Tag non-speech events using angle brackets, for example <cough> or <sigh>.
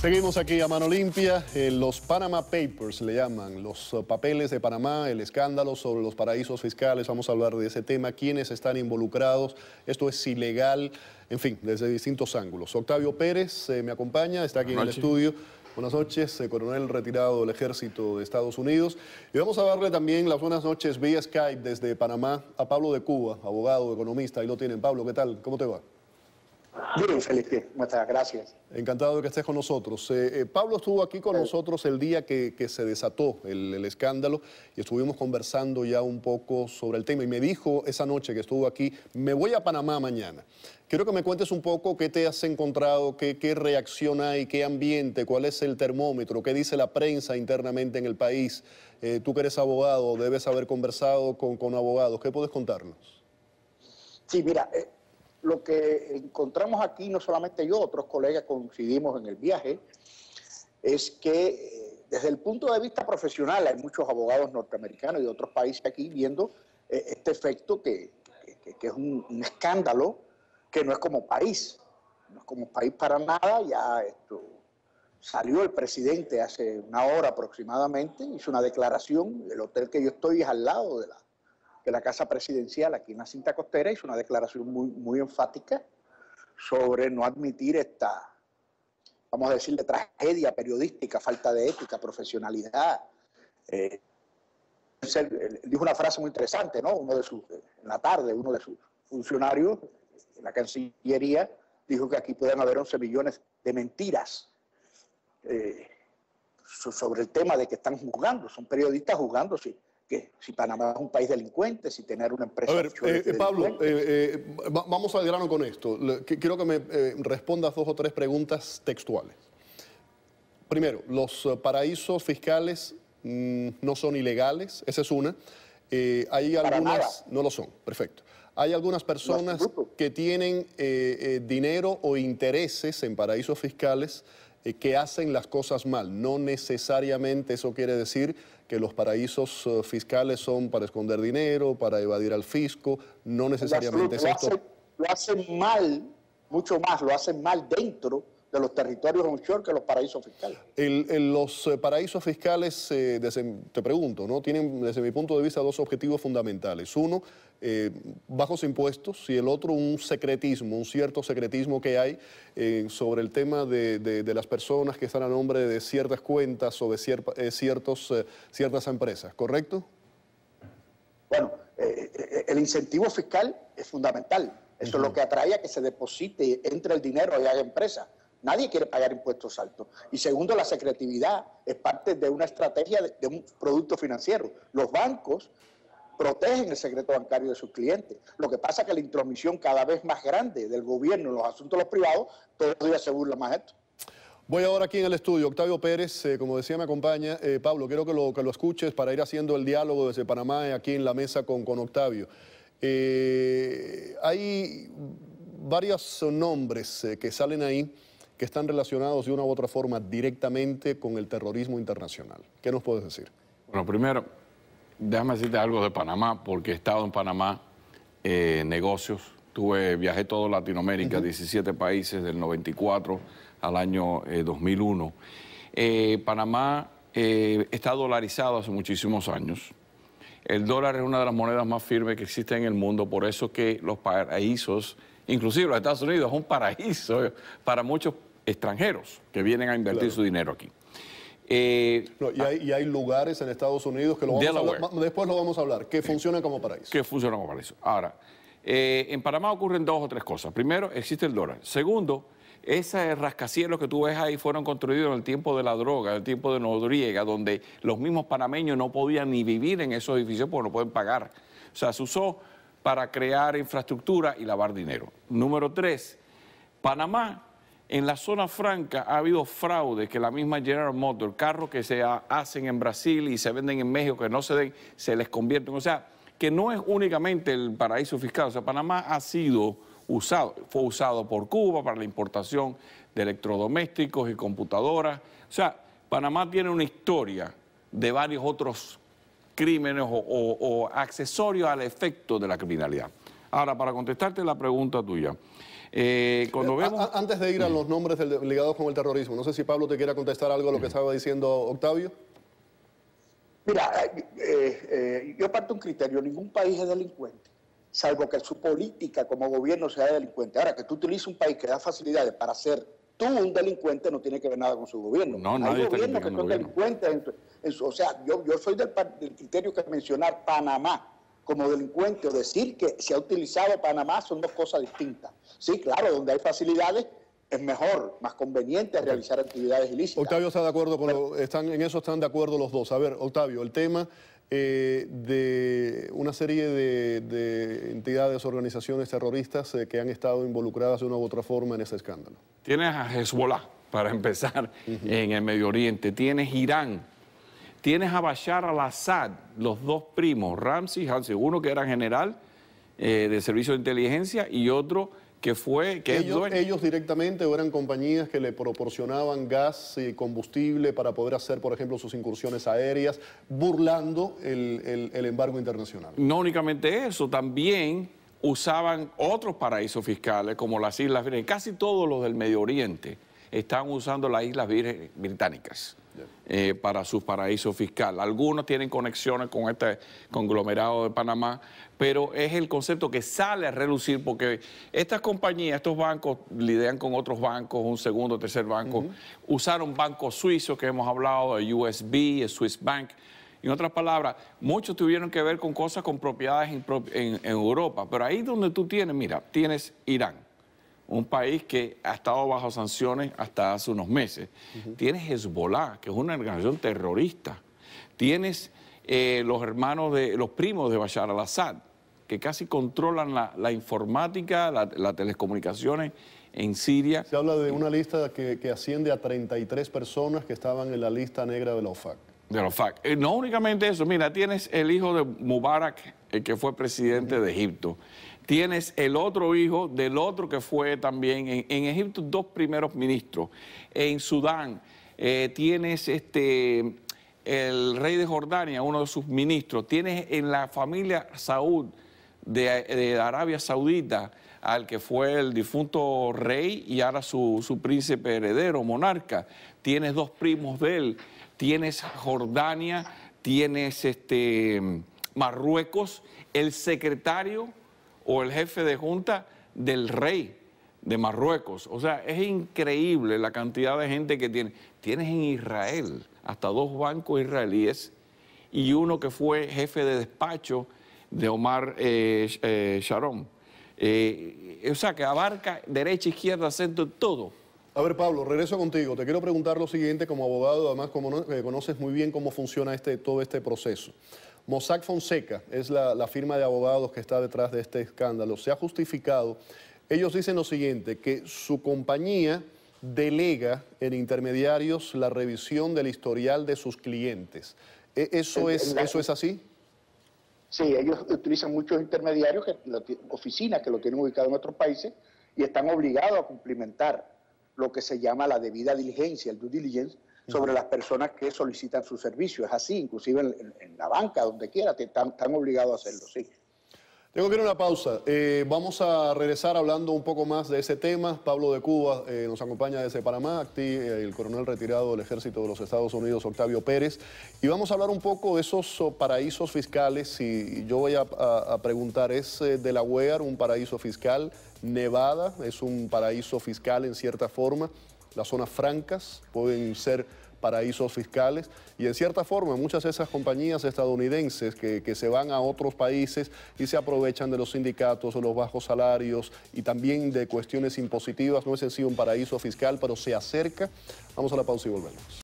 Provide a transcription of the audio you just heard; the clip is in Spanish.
Seguimos aquí a mano limpia. Eh, los Panama Papers le llaman, los uh, papeles de Panamá, el escándalo sobre los paraísos fiscales. Vamos a hablar de ese tema, quiénes están involucrados, esto es ilegal, en fin, desde distintos ángulos. Octavio Pérez eh, me acompaña, está aquí en el estudio. Buenas noches, eh, coronel retirado del Ejército de Estados Unidos. Y vamos a darle también las buenas noches vía Skype desde Panamá a Pablo de Cuba, abogado, economista. Ahí lo tienen. Pablo, ¿qué tal? ¿Cómo te va? Bien, Felipe, muchas gracias. Encantado de que estés con nosotros. Eh, eh, Pablo estuvo aquí con nosotros el día que, se desató el, escándalo y estuvimos conversando ya un poco sobre el tema y me dijo esa noche que estuvo aquí, me voy a Panamá mañana. Quiero que me cuentes un poco qué te has encontrado, qué, qué reacción hay, qué ambiente, cuál es el termómetro, qué dice la prensa internamente en el país. Eh, tú que eres abogado, debes haber conversado con, con abogados, ¿qué puedes contarnos? Sí, mira, lo que encontramos aquí, no solamente yo, otros colegas coincidimos en el viaje, es que eh, desde el punto de vista profesional hay muchos abogados norteamericanos y de otros países aquí viendo eh, este efecto que, es un, escándalo que no es como país, no es como país para nada, ya esto salió el presidente hace una hora aproximadamente, hizo una declaración, el hotel que yo estoy es al lado de la que la Casa Presidencial aquí en la cinta costera hizo una declaración muy, muy enfática sobre no admitir esta, vamos a decirle, tragedia periodística, falta de ética, profesionalidad. Eh, dijo una frase muy interesante, ¿no? Uno de sus, en la tarde, uno de sus funcionarios en la Cancillería dijo que aquí pueden haber 11 millones de mentiras eh, sobre el tema de que están juzgando, son periodistas jugando, sí si Panamá es un país delincuente, si tener una empresa... Eh, eh, Pablo, eh, vamos al grano con esto. Quiero que me respondas dos o tres preguntas textuales. Primero, los paraísos fiscales mm, no son ilegales, esa es una. hay algunas, no lo son, perfecto. Hay algunas personas que tienen dinero o intereses en paraísos fiscales eh, que hacen las cosas mal. No necesariamente eso quiere decir que los paraísos eh, fiscales son para esconder dinero, para evadir al fisco, no necesariamente eso. es esto. lo hacen mal, mucho más, lo hacen mal dentro de los territorios onshore que los paraísos fiscales. los eh, paraísos fiscales, eh, te pregunto, ¿no? tienen desde mi punto de vista dos objetivos fundamentales. Uno, eh, bajos impuestos y el otro un secretismo, un cierto secretismo que hay sobre el tema de, las personas que están a nombre de ciertas cuentas o de ciertos, ciertas empresas, ¿correcto? Bueno, el incentivo fiscal es fundamental. Eso es lo que atrae a que se deposite, entre el dinero y la empresa. Nadie quiere pagar impuestos altos. Y segundo, la secretividad es parte de una estrategia de, un producto financiero. Los bancos protegen el secreto bancario de sus clientes. Lo que pasa es que la intromisión cada vez más grande del gobierno en los asuntos de los privados, todavía se burla más esto. Voy ahora aquí en el estudio. Octavio Pérez, eh, como decía, me acompaña. Eh, Pablo, quiero que lo, que lo escuches para ir haciendo el diálogo desde Panamá eh, aquí en la mesa con, con Octavio. hay varios nombres que salen ahí que están relacionados de una u otra forma directamente con el terrorismo internacional. ¿Qué nos puedes decir? Bueno, primero, déjame decirte algo de Panamá, porque he estado en Panamá, eh, negocios, tuve, viajé todo Latinoamérica, 17 países del 94 al año 2001. Eh, eh, Panamá está dolarizado hace muchísimos años. El dólar es una de las monedas más firmes que existe en el mundo, por eso que los paraísos, inclusive los Estados Unidos, es un paraíso para muchos países extranjeros que vienen a invertir su dinero aquí. Eh, y, hay, lugares en Estados Unidos que lo vamos después lo vamos a hablar, que funcionan como paraíso. Que funcionan como paraíso. Ahora, eh, en Panamá ocurren dos o tres cosas. Primero, existe el dólar. Segundo, esos rascacielos que tú ves ahí fueron construidos en el tiempo de la droga, en el tiempo de Noriega, donde los mismos panameños no podían ni vivir en esos edificios porque no pueden pagar. O sea, se usó para crear infraestructura y lavar dinero. Número tres, Panamá en la zona franca ha habido fraudes que la misma General Motors, carros que se hacen en Brasil y se venden en México, que no se den, se les convierten. O sea, que no es únicamente el paraíso fiscal. O sea, Panamá ha sido usado, fue usado por Cuba para la importación de electrodomésticos y computadoras. O sea, Panamá tiene una historia de varios otros crímenes o accesorios al efecto de la criminalidad. Ahora, para contestarte la pregunta tuya. Eh, cuando eh, vemos... antes de ir a los nombres del, ligados con el terrorismo, no sé si Pablo te quiera contestar algo a lo que estaba diciendo Octavio. Mira, eh, yo parto un criterio, ningún país es delincuente, salvo que su política como gobierno sea delincuente. Ahora, que tú utilices un país que da facilidades para ser tú un delincuente no tiene que ver nada con su gobierno. No, Hay gobiernos que son delincuentes. En o sea, yo, soy del, del criterio que mencionar Panamá como delincuente o decir que se ha utilizado Panamá son dos cosas distintas. Sí, claro, donde hay facilidades es mejor, más conveniente realizar actividades ilícitas. Octavio está de acuerdo, con lo, están, en eso están de acuerdo los dos. A ver, Octavio, el tema eh, de una serie de, entidades, organizaciones terroristas eh, que han estado involucradas de una u otra forma en ese escándalo. Tienes a Hezbollah, para <laughs> empezar, en el Medio Oriente. Tienes Irán, Tienes a Bashar al-Assad, los dos primos, Ramsey, Hansen, uno que era general eh, de servicio de inteligencia y otro que fue... Que ellos, ellos directamente eran compañías que le proporcionaban gas y combustible para poder hacer, por ejemplo, sus incursiones aéreas, burlando el, embargo internacional. No únicamente eso, también usaban otros paraísos fiscales como las Islas Vírgenes. Casi todos los del Medio Oriente están usando las Islas Vírgenes Británicas. Eh, para su paraíso fiscal. Algunos tienen conexiones con este conglomerado de Panamá, pero es el concepto que sale a relucir porque estas compañías, estos bancos lidian con otros bancos, un segundo, tercer banco, usaron bancos suizos que hemos hablado, el USB, el Swiss Bank. En otras palabras, muchos tuvieron que ver con cosas con propiedades en Europa, pero ahí donde tú tienes, mira, tienes Irán, un país que ha estado bajo sanciones hasta hace unos meses. Tienes Hezbollah, que es una organización terrorista. Tienes eh, los hermanos de los primos de Bashar al-Assad, que casi controlan la, informática, las telecomunicaciones en Siria. Se habla de una lista que, asciende a 33 personas que estaban en la lista negra de la OFAC. De la OFAC. Eh, no únicamente eso, mira, tienes el hijo de Mubarak, el eh, que fue presidente de Egipto. Tienes el otro hijo del otro que fue también en, Egipto dos primeros ministros. En Sudán eh, tienes este, el rey de Jordania, uno de sus ministros. Tienes en la familia Saud, de, Arabia Saudita al que fue el difunto rey y ahora su, príncipe heredero, monarca. Tienes dos primos de él, tienes Jordania, tienes este, Marruecos, el secretario o el jefe de junta del rey de Marruecos. O sea, es increíble la cantidad de gente que tiene. Tienes en Israel hasta dos bancos israelíes y uno que fue jefe de despacho de Omar eh, eh Sharon. Eh, o sea, que abarca derecha, izquierda, centro, todo. A ver, Pablo, regreso contigo. Te quiero preguntar lo siguiente como abogado, además como eh, conoces muy bien cómo funciona este, todo este proceso. Mossack Fonseca es la, firma de abogados que está detrás de este escándalo. Se ha justificado. Ellos dicen lo siguiente, que su compañía delega en intermediarios la revisión del historial de sus clientes. ¿E-, ¿Eso es, ¿eso es así? Sí, ellos utilizan muchos intermediarios, oficinas que lo tienen ubicado en otros países y están obligados a cumplimentar lo que se llama la debida diligencia, el due diligence, sobre las personas que solicitan su servicio. Es así, inclusive en, la banca, donde quiera, están, obligados a hacerlo, sí. Tengo que ir a una pausa. Eh, vamos a regresar hablando un poco más de ese tema. Pablo de Cuba eh, nos acompaña desde Panamá, eh, el coronel retirado del ejército de los Estados Unidos, Octavio Pérez. Y vamos a hablar un poco de esos paraísos fiscales. Y yo voy a, preguntar, ¿es la Delaware un paraíso fiscal? ¿Nevada es un paraíso fiscal en cierta forma? las zonas francas pueden ser paraísos fiscales y en cierta forma muchas de esas compañías estadounidenses que, se van a otros países y se aprovechan de los sindicatos, o los bajos salarios y también de cuestiones impositivas. No es en un paraíso fiscal, pero se acerca. Vamos a la pausa y volvemos.